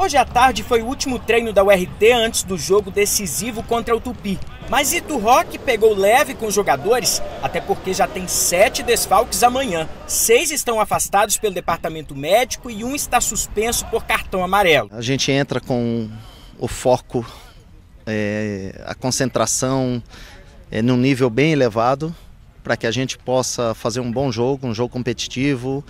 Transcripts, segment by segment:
Hoje à tarde foi o último treino da URT antes do jogo decisivo contra o Tupi. Mas Ito Rock pegou leve com os jogadores, até porque já tem sete desfalques amanhã. Seis estão afastados pelo departamento médico e um está suspenso por cartão amarelo. A gente entra com o foco, é, a concentração é, num nível bem elevado, para que a gente possa fazer um bom jogo, um jogo competitivo,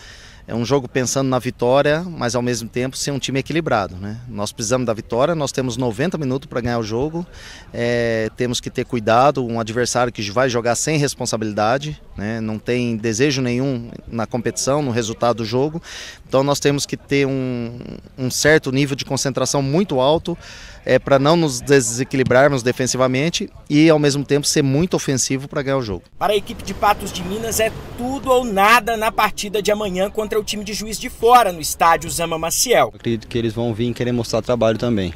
é um jogo pensando na vitória, mas ao mesmo tempo ser um time equilibrado. Né? Nós precisamos da vitória, nós temos 90 minutos para ganhar o jogo, é, temos que ter cuidado, um adversário que vai jogar sem responsabilidade, né? não tem desejo nenhum na competição, no resultado do jogo, então nós temos que ter um, um certo nível de concentração muito alto é, para não nos desequilibrarmos defensivamente e ao mesmo tempo ser muito ofensivo para ganhar o jogo. Para a equipe de Patos de Minas é tudo ou nada na partida de amanhã contra o time de Juiz de Fora no estádio Zama Maciel. acredito que eles vão vir querer mostrar trabalho também.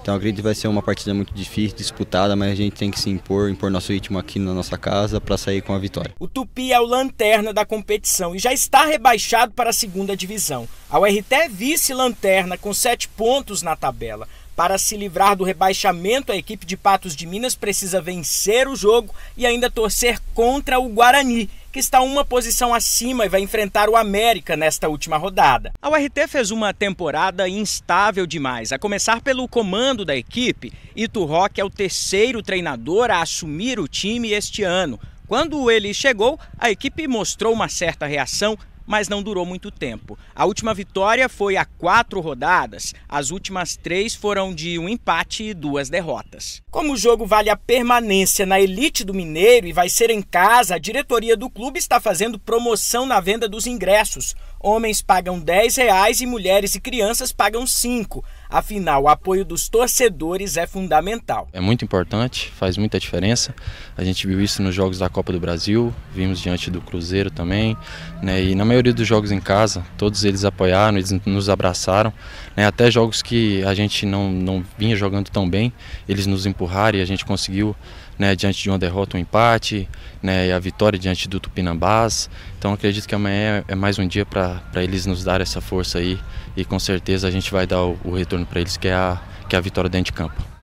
Então acredito que vai ser uma partida muito difícil, disputada, mas a gente tem que se impor, impor nosso ritmo aqui na nossa casa para sair com a vitória. O Tupi é o lanterna da competição e já está rebaixado para a segunda divisão. A URT é vice-lanterna com sete pontos na tabela. Para se livrar do rebaixamento, a equipe de Patos de Minas precisa vencer o jogo e ainda torcer contra o Guarani, que está uma posição acima e vai enfrentar o América nesta última rodada. A URT fez uma temporada instável demais, a começar pelo comando da equipe. Ito Rock é o terceiro treinador a assumir o time este ano. Quando ele chegou, a equipe mostrou uma certa reação, mas não durou muito tempo. A última vitória foi a quatro rodadas, as últimas três foram de um empate e duas derrotas. Como o jogo vale a permanência na elite do Mineiro e vai ser em casa, a diretoria do clube está fazendo promoção na venda dos ingressos. Homens pagam R$ reais e mulheres e crianças pagam cinco. Afinal, o apoio dos torcedores é fundamental. É muito importante, faz muita diferença. A gente viu isso nos jogos da Copa do Brasil, vimos diante do Cruzeiro também, né? E na maioria dos jogos em casa, todos eles apoiaram, eles nos abraçaram. Né? Até jogos que a gente não, não vinha jogando tão bem, eles nos empurraram e a gente conseguiu, né, diante de uma derrota, um empate, né, e a vitória diante do Tupinambás. Então acredito que amanhã é mais um dia para eles nos dar essa força aí e com certeza a gente vai dar o, o retorno para eles, que é, a, que é a vitória dentro de campo.